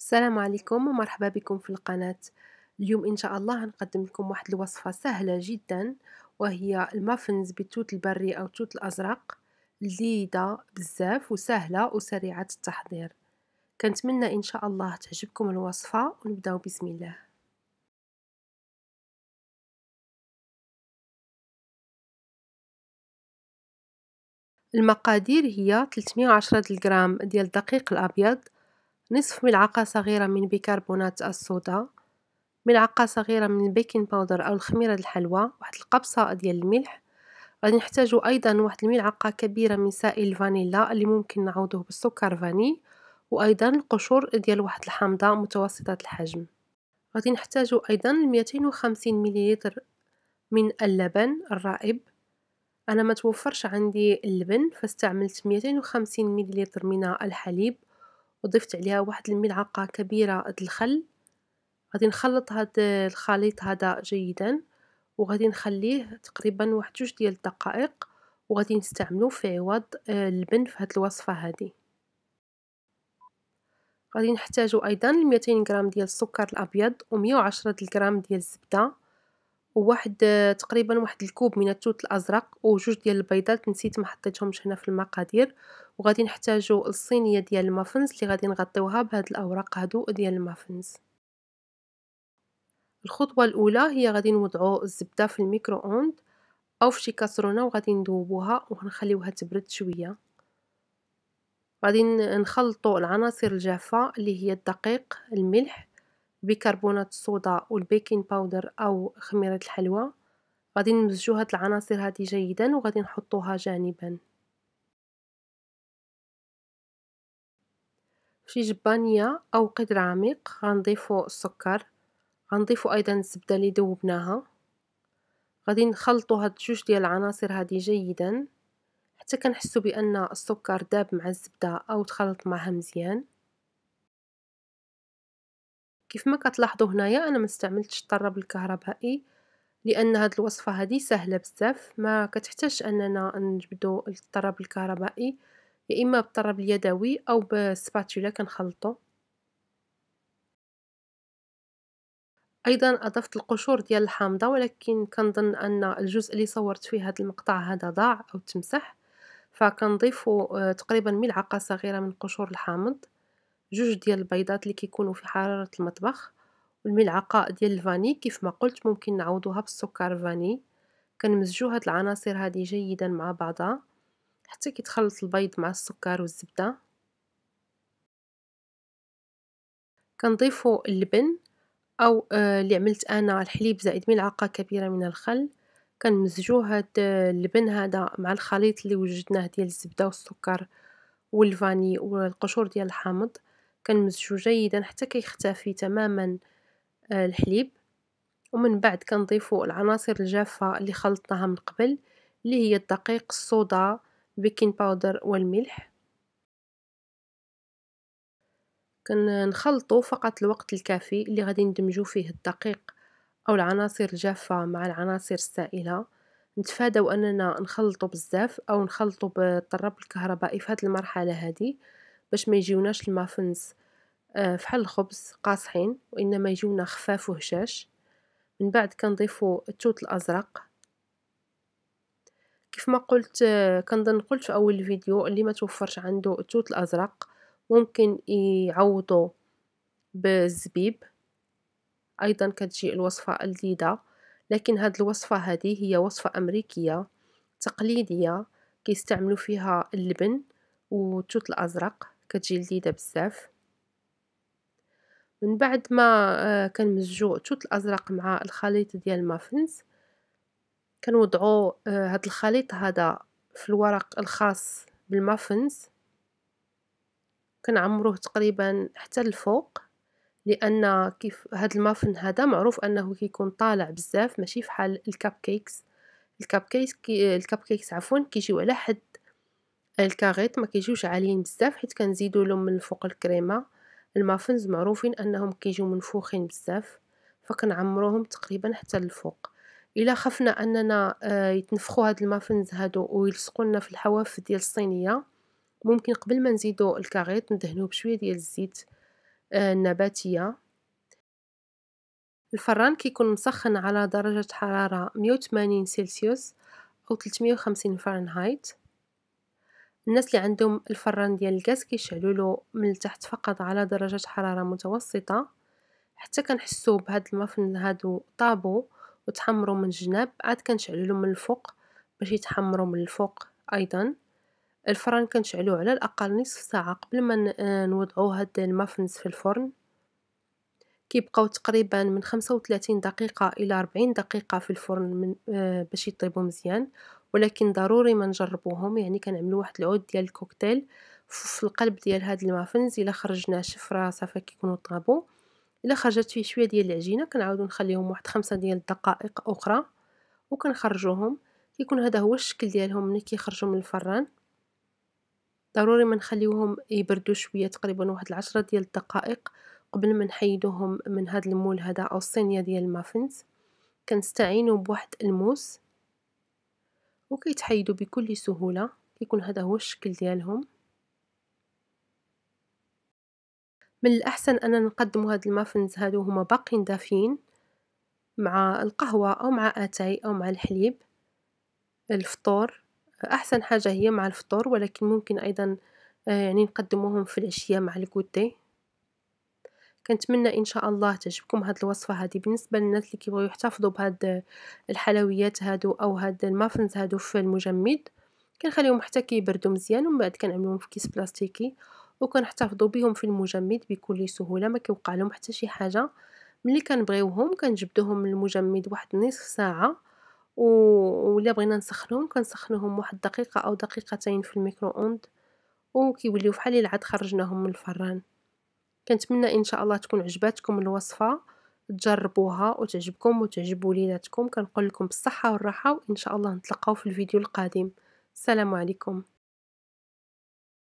السلام عليكم ومرحبا بكم في القناة اليوم إن شاء الله هنقدم لكم واحد الوصفة سهلة جدا وهي المافنز بالتوت البري أو توت الأزرق لذيذة بزاف وسهلة وسريعة التحضير كنتمنى إن شاء الله تعجبكم الوصفة ونبداو بسم الله المقادير هي 310 غرام ديال الدقيق الابيض نصف ملعقة صغيرة من بيكربونات الصودا ملعقة صغيرة من البيكنج باودر أو الخميرة الحلوى واحد القبصة ديال الملح غادي نحتاجو أيضا واحد الملعقة كبيرة من سائل الفانيلا اللي ممكن نعوضوه بالسكر فاني وأيضا القشور ديال واحد الحامضة متوسطة الحجم غادي نحتاجو أيضا 250 مليلتر من اللبن الرائب انا ما توفرش عندي اللبن فاستعملت 250 مليلتر من الحليب وضفت عليها واحد الملعقة كبيرة الخل غادي نخلط هاد الخليط هذا جيدا وغادي نخليه تقريبا واحد جوج ديال الدقائق وغادي نستعملو في عوض آه، اللبن في هاد الوصفه هذه غادي نحتاجو ايضا 200 غرام ديال السكر الابيض و110 غرام ديال الزبده وواحد تقريبا واحد الكوب من التوت الازرق وجوج ديال البيضات نسيت ما حطيتهمش هنا في المقادير وغادي نحتاجو الصينيه ديال المافنز اللي غادي نغطيوها بهاد الاوراق هادو ديال المافنز الخطوه الاولى هي غادي نوضعو الزبده في الميكرو اوند او في شي كاسرونه وغادي نذوبوها ونخليوها تبرد شويه غادي نخلطو العناصر الجافه اللي هي الدقيق الملح بيكربونات الصودا والبيكنج باودر او خميرة الحلوى غادي نمزجو هاد العناصر هادي جيدا وغادي نحطوها جانبا في جبانيه او قدر عميق غنضيفو السكر غنضيفو ايضا الزبده اللي ذوبناها غادي نخلطو هاد جوج ديال العناصر هادي جيدا حتى كنحسو بان السكر داب مع الزبده او تخلط معها مزيان كيف ما كتلاحظوا هنايا انا ما استعملتش الطراب الكهربائي لان هاد الوصفه هذه سهله بزاف ما كتحتاجش اننا نجبدو الطراب الكهربائي يا اما بالطراب اليدوي او بالسباتولا كنخلطو ايضا اضفت القشور ديال الحامضه ولكن كنظن ان الجزء اللي صورت فيه هذا المقطع هذا ضاع او تمسح فكنضيفو آه، تقريبا ملعقه صغيره من قشور الحامض جوج ديال البيضات اللي كيكونوا في حرارة المطبخ والملعقة ديال الفاني كيف ما قلت ممكن نعوضوها بالسكر فاني كنمزجو هاد العناصر هادي جيدا مع بعضها حتى كيتخلط البيض مع السكر والزبدة كنضيفو اللبن او آه، اللي عملت انا الحليب زائد ملعقه كبيره من الخل كنمزجو هاد آه، اللبن هذا مع الخليط اللي وجدناه ديال الزبده والسكر والفاني والقشور ديال الحامض كنمزجو جيدا حتى كيختفي تماما آه، الحليب ومن بعد كنضيفو العناصر الجافة اللي خلطناها من قبل اللي هي الدقيق الصودا بيكين باودر والملح كنخلطو فقط الوقت الكافي اللي غادي ندمجو فيه الدقيق او العناصر الجافة مع العناصر السائلة نتفاداو اننا نخلطو بزاف او نخلطو بالطراب الكهربائي في هاد المرحلة هادي باش ما يجيوناش المافنز آه، فحال الخبز قاصحين وانما يجيونا خفاف وهشاش من بعد كنضيفو التوت الازرق كيف ما قلت آه، كنظن قلت في اول الفيديو اللي ما توفرش عنده التوت الازرق ممكن يعوضو بالزبيب ايضا كتجي الوصفه لذيذه لكن هاد الوصفه هذه هي وصفه امريكيه تقليديه كيستعملوا فيها اللبن والتوت الازرق كتجي لذيذة بزاف من بعد ما آه، كنمزجو التوت الازرق مع الخليط ديال المافنز كنوضعو آه، هاد الخليط هذا في الورق الخاص بالمافنز كنعمروه تقريبا حتى الفوق لان كيف هاد المافن هذا معروف انه كيكون طالع بزاف ماشي فحال الكاب كيكس الكاب كيكس كي الكاب كيكس عفوا كيجيو على حد الكاغيط ما كيجيوش عاليين بزاف حيت كنزيدو لهم من الفوق الكريمه المافنز معروفين انهم كيجيو منفوخين بزاف فكنعمروهم تقريبا حتى للفوق الا خفنا اننا آه، يتنفخوا هاد المافنز هادو ويلصقوا لنا في الحواف ديال الصينيه ممكن قبل ما نزيدو الكاغيط ندهنوه بشويه ديال الزيت آه، النباتيه الفران كيكون مسخن على درجه حراره 180 سلسيوس او 350 فرنهايت الناس اللي عندهم الفران ديال الغاز كيشعلوا له من التحت فقط على درجه حراره متوسطه حتى كنحسوا بهاد المافن هادو طابو وتحمروا من الجناب عاد كنشعلوا من الفوق باش يتحمروا من الفوق ايضا الفران كنشعلوه على الاقل نصف ساعه قبل ما آه، نوضعوا هاد المافنز في الفرن كيبقاو تقريبا من 35 دقيقه الى 40 دقيقه في الفرن من آه باش يطيبوا مزيان ولكن ضروري ما نجربوهم يعني كنعملو واحد العود ديال الكوكتيل في القلب ديال هاد المافنز الا خرجنا شفره صافي كيكونوا طابو الا خرجت فيه شويه ديال العجينه كنعاودو نخليهم واحد خمسة ديال الدقائق اخرى وكنخرجوهم كيكون هذا هو الشكل ديالهم ملي كيخرجوا من الفران ضروري ما نخليوهم يبردوا شويه تقريبا واحد العشرة ديال الدقائق قبل ما نحيدوهم من هاد المول هذا أو الصينية ديال المافنز كنستعينو بواحد الموس وكيتحيدو بكل سهولة كيكون هذا هو الشكل ديالهم من الأحسن أننا نقدمو هاد المافنز هادو هما باقين دافيين مع القهوة أو مع أتاي أو مع الحليب الفطور أحسن حاجة هي مع الفطور ولكن ممكن أيضا آه، يعني نقدموهم في العشية مع الكوتي كنتمنى ان شاء الله تعجبكم هاد الوصفه هذه بالنسبه للناس اللي كيبغيو يحتفظوا بهاد الحلويات هادو او هاد المافنز هادو في المجمد كنخليهم حتى كيبردوا مزيان ومن بعد كنعملوهم في كيس بلاستيكي وكنحتفظوا بهم في المجمد بكل سهوله ما كيوقع لهم حتى شي حاجه ملي كنبغيوهم كنجبدوهم من المجمد واحد نصف ساعه و ولا بغينا نسخنهم كنسخنوهم واحد دقيقه او دقيقتين في الميكرو اوند وكيوليو فحال العاد عاد خرجناهم من الفران كنتمنى ان شاء الله تكون عجباتكم الوصفه تجربوها وتعجبكم وتعجب وليداتكم كنقول لكم بالصحه والراحه وان شاء الله نتلقاو في الفيديو القادم السلام عليكم